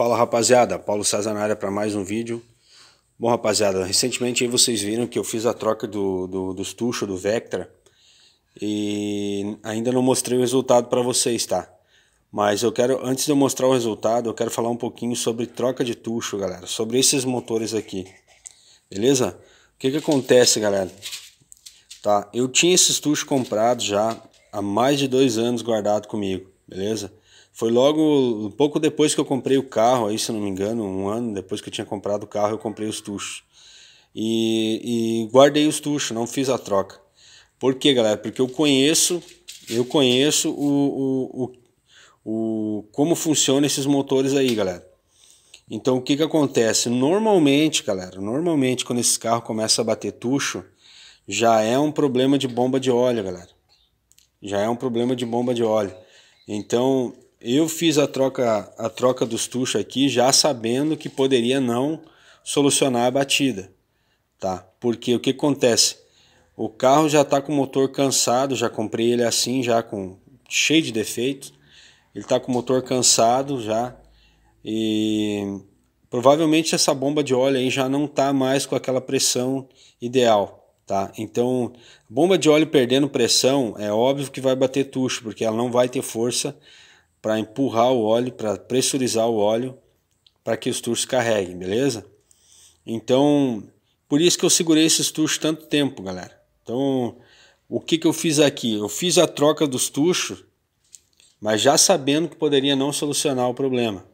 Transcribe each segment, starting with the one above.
Fala rapaziada, Paulo Sazanária para mais um vídeo. Bom rapaziada, recentemente aí vocês viram que eu fiz a troca do, do, dos tuchos do Vectra e ainda não mostrei o resultado para vocês, tá? Mas eu quero, antes de eu mostrar o resultado, eu quero falar um pouquinho sobre troca de tucho, galera, sobre esses motores aqui, beleza? O que que acontece, galera? Tá, eu tinha esses tuchos comprados já há mais de dois anos guardado comigo, beleza? Foi logo, um pouco depois que eu comprei o carro, aí se não me engano, um ano depois que eu tinha comprado o carro, eu comprei os tuchos. E, e guardei os tuchos, não fiz a troca. Por quê, galera? Porque eu conheço, eu conheço o, o, o, o como funcionam esses motores aí, galera. Então o que, que acontece? Normalmente, galera, normalmente quando esse carro começa a bater tucho, já é um problema de bomba de óleo, galera. Já é um problema de bomba de óleo. Então eu fiz a troca, a troca dos tuchos aqui já sabendo que poderia não solucionar a batida, tá? Porque o que acontece? O carro já está com o motor cansado, já comprei ele assim, já com cheio de defeitos. Ele está com o motor cansado já e provavelmente essa bomba de óleo aí já não está mais com aquela pressão ideal, tá? Então, bomba de óleo perdendo pressão, é óbvio que vai bater tucho, porque ela não vai ter força para empurrar o óleo, para pressurizar o óleo, para que os turcos carreguem, beleza? Então, por isso que eu segurei esses tuchos tanto tempo, galera. Então, o que, que eu fiz aqui? Eu fiz a troca dos tuchos, mas já sabendo que poderia não solucionar o problema.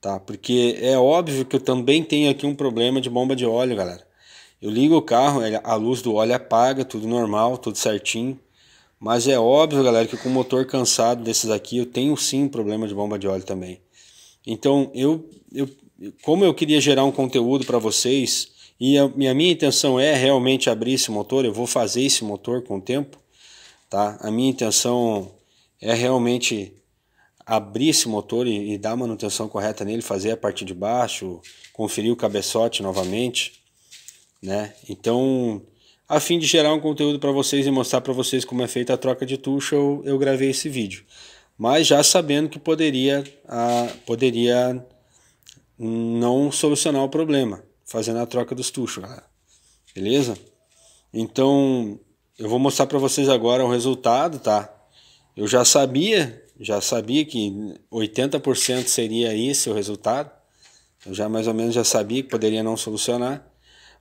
Tá? Porque é óbvio que eu também tenho aqui um problema de bomba de óleo, galera. Eu ligo o carro, a luz do óleo apaga, tudo normal, tudo certinho. Mas é óbvio, galera, que com o motor cansado desses aqui, eu tenho sim problema de bomba de óleo também. Então, eu, eu como eu queria gerar um conteúdo para vocês, e a, e a minha intenção é realmente abrir esse motor, eu vou fazer esse motor com o tempo, tá? A minha intenção é realmente abrir esse motor e, e dar a manutenção correta nele, fazer a parte de baixo, conferir o cabeçote novamente, né? Então, a fim de gerar um conteúdo para vocês e mostrar para vocês como é feita a troca de tucho, eu, eu gravei esse vídeo. Mas já sabendo que poderia, poderia não solucionar o problema, fazendo a troca dos tuchos, galera. Beleza? Então, eu vou mostrar para vocês agora o resultado, tá? Eu já sabia, já sabia que 80% seria esse o resultado. Eu já mais ou menos já sabia que poderia não solucionar.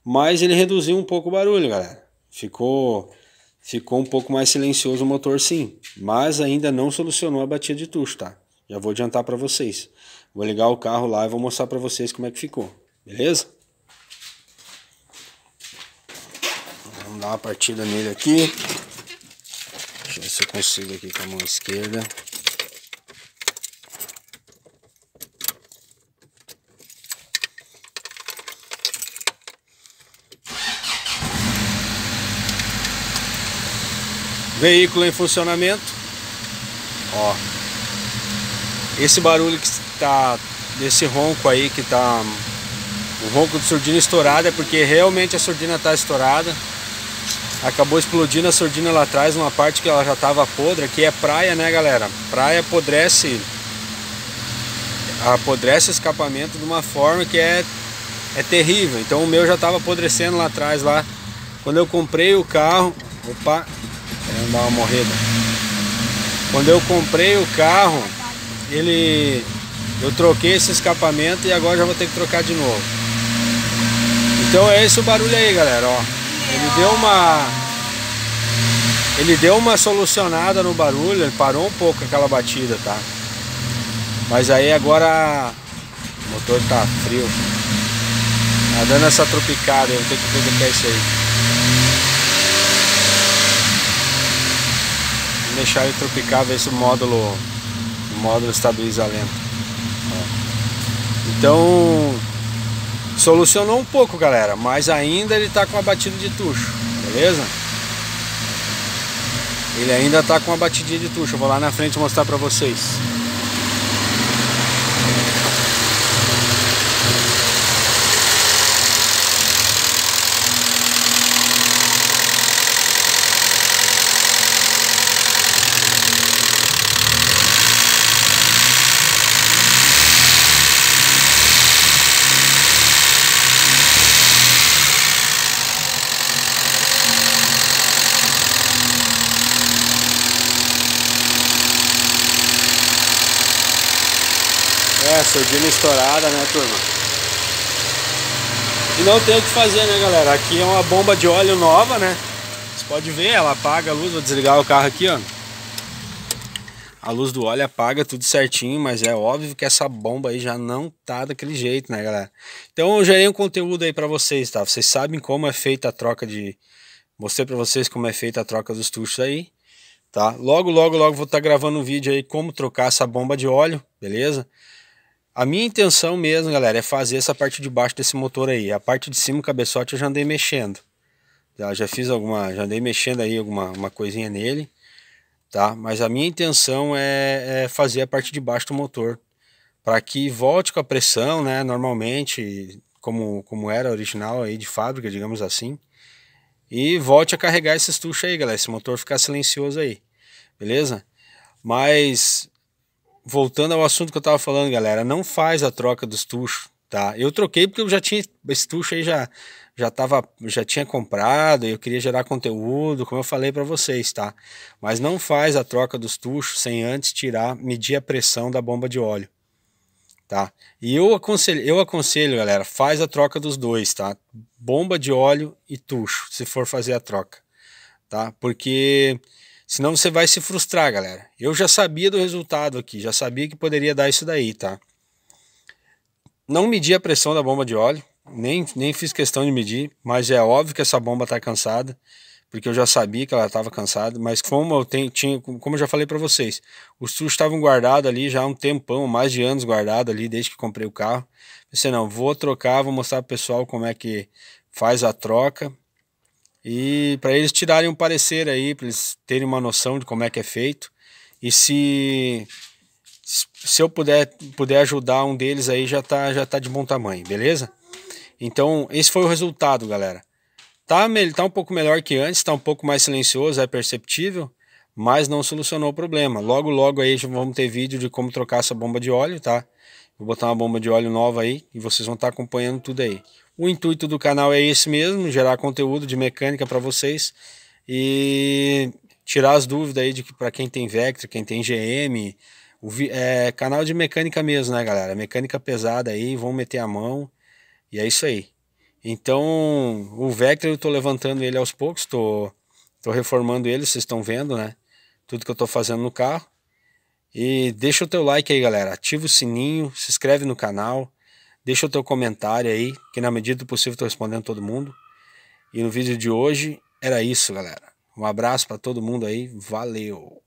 Mas ele reduziu um pouco o barulho, galera. Ficou ficou um pouco mais silencioso o motor sim, mas ainda não solucionou a batida de tucho, tá? Já vou adiantar para vocês. Vou ligar o carro lá e vou mostrar para vocês como é que ficou, beleza? Vamos dar uma partida nele aqui. Deixa eu ver se eu consigo aqui com a mão esquerda. Veículo em funcionamento. Ó. Esse barulho que está desse ronco aí que tá o ronco de surdina estourada é porque realmente a surdina tá estourada. Acabou explodindo a surdina lá atrás, uma parte que ela já tava podre, que é praia, né, galera? Praia apodrece apodrece o escapamento de uma forma que é é terrível. Então o meu já tava apodrecendo lá atrás lá. Quando eu comprei o carro, opa, dar uma morrida. Quando eu comprei o carro, ele eu troquei esse escapamento e agora já vou ter que trocar de novo. Então é esse o barulho aí, galera, ó. Ele deu uma ele deu uma solucionada no barulho, ele parou um pouco aquela batida, tá? Mas aí agora o motor tá frio. Tá dando essa tropicada, eu tenho que verificar é isso aí. deixar ele tropicar, ver se o módulo, o módulo estabiliza lento. Então, solucionou um pouco, galera, mas ainda ele está com a batida de tucho, beleza? Ele ainda está com a batidinha de tucho, eu vou lá na frente mostrar para vocês. É, surdina estourada, né, turma? E não tem o que fazer, né, galera? Aqui é uma bomba de óleo nova, né? Você pode ver, ela apaga a luz. Vou desligar o carro aqui, ó. A luz do óleo apaga tudo certinho, mas é óbvio que essa bomba aí já não tá daquele jeito, né, galera? Então eu gerei um conteúdo aí para vocês, tá? Vocês sabem como é feita a troca de... Mostrei para vocês como é feita a troca dos tuchos aí, tá? Logo, logo, logo vou estar tá gravando um vídeo aí como trocar essa bomba de óleo, beleza? A minha intenção mesmo, galera, é fazer essa parte de baixo desse motor aí. A parte de cima, o cabeçote, eu já andei mexendo. Já fiz alguma, já andei mexendo aí alguma uma coisinha nele, tá? Mas a minha intenção é, é fazer a parte de baixo do motor. Para que volte com a pressão, né? Normalmente, como, como era original aí de fábrica, digamos assim. E volte a carregar esses tuchos aí, galera. Esse motor ficar silencioso aí, beleza? Mas voltando ao assunto que eu estava falando, galera, não faz a troca dos tuchos, tá? Eu troquei porque eu já tinha esse tucho aí já já tava, já tinha comprado, eu queria gerar conteúdo, como eu falei para vocês, tá? Mas não faz a troca dos tuchos sem antes tirar, medir a pressão da bomba de óleo. Tá? E eu aconselho, eu aconselho, galera, faz a troca dos dois, tá? Bomba de óleo e tucho, se for fazer a troca, tá? Porque Senão você vai se frustrar, galera. Eu já sabia do resultado aqui, já sabia que poderia dar isso daí, tá? Não medi a pressão da bomba de óleo, nem, nem fiz questão de medir, mas é óbvio que essa bomba está cansada, porque eu já sabia que ela estava cansada, mas como eu tenho, tinha, como eu já falei para vocês, os tubos estavam guardados ali já há um tempão, mais de anos guardado ali desde que comprei o carro. Pensei, não, vou trocar, vou mostrar pro pessoal como é que faz a troca e para eles tirarem um parecer aí, para eles terem uma noção de como é que é feito. E se se eu puder puder ajudar um deles aí já tá já tá de bom tamanho, beleza? Então, esse foi o resultado, galera. Tá, tá um pouco melhor que antes, tá um pouco mais silencioso, é perceptível, mas não solucionou o problema. Logo, logo aí já vamos ter vídeo de como trocar essa bomba de óleo, tá? Vou botar uma bomba de óleo nova aí e vocês vão estar tá acompanhando tudo aí. O intuito do canal é esse mesmo, gerar conteúdo de mecânica para vocês e tirar as dúvidas aí de que para quem tem Vectra, quem tem GM, o é, canal de mecânica mesmo, né, galera? Mecânica pesada aí, vão meter a mão e é isso aí. Então, o Vectra eu tô levantando ele aos poucos, tô, tô reformando ele, vocês estão vendo, né? tudo que eu estou fazendo no carro. E deixa o teu like aí, galera. Ativa o sininho, se inscreve no canal, deixa o teu comentário aí, que na medida do possível estou respondendo todo mundo. E no vídeo de hoje era isso, galera. Um abraço para todo mundo aí. Valeu.